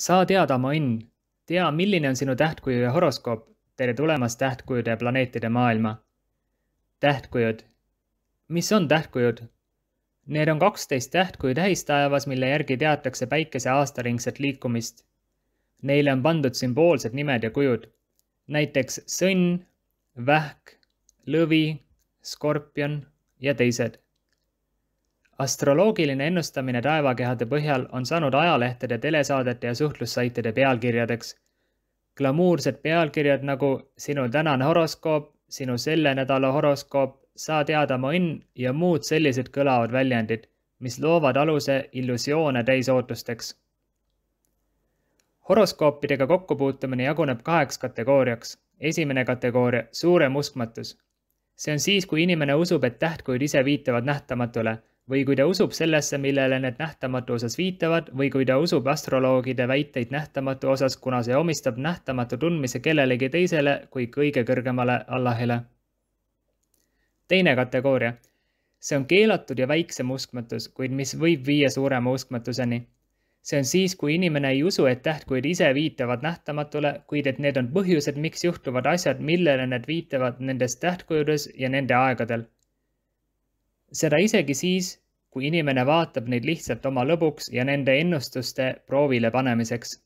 saa teada oma õnn, tea, milline on sinu tähtkuju ja horoskoop. tere tulemast tähtkujude ja planeetide maailma. tähtkujud. mis on tähtkujud? Need on kaksteist tähtkuju tähistaevas, mille järgi teatakse päikese aastaringset liikumist. Neile on pandud sümboolsed nimed ja kujud. näiteks sõnn, vähk, lõvi, skorpion ja teised astroloogiline ennustamine taevakehade põhjal on saanud ajalehtede, telesaadete ja suhtlussaitide pealkirjadeks. glamuursed pealkirjad nagu Sinu tänane horoskoop, Sinu selle nädala horoskoop, Sa tead oma õnn ja muud sellised kõlavad väljendid, mis loovad aluse illusioone täisootusteks. horoskoopidega kokkupuutumine jaguneb kaheks kategooriaks. esimene kategooria, suurem uskmatus. see on siis, kui inimene usub, et tähtkuid ise viitavad nähtamatule või kui ta usub sellesse, millele need nähtamatu osas viitavad või kui ta usub astroloogide väiteid nähtamatu osas, kuna see omistab nähtamatu tundmise kellelegi teisele kui kõige kõrgemale Allahile. teine kategooria. see on keelatud ja väiksem uskmatus, kuid mis võib viia suurema uskmatuseni. see on siis, kui inimene ei usu, et tähtkuid ise viitavad nähtamatule, kuid et need on põhjused, miks juhtuvad asjad, millele need viitavad nendes tähtkujudes ja nende aegadel seda isegi siis, kui inimene vaatab neid lihtsalt oma lõbuks ja nende ennustuste proovile panemiseks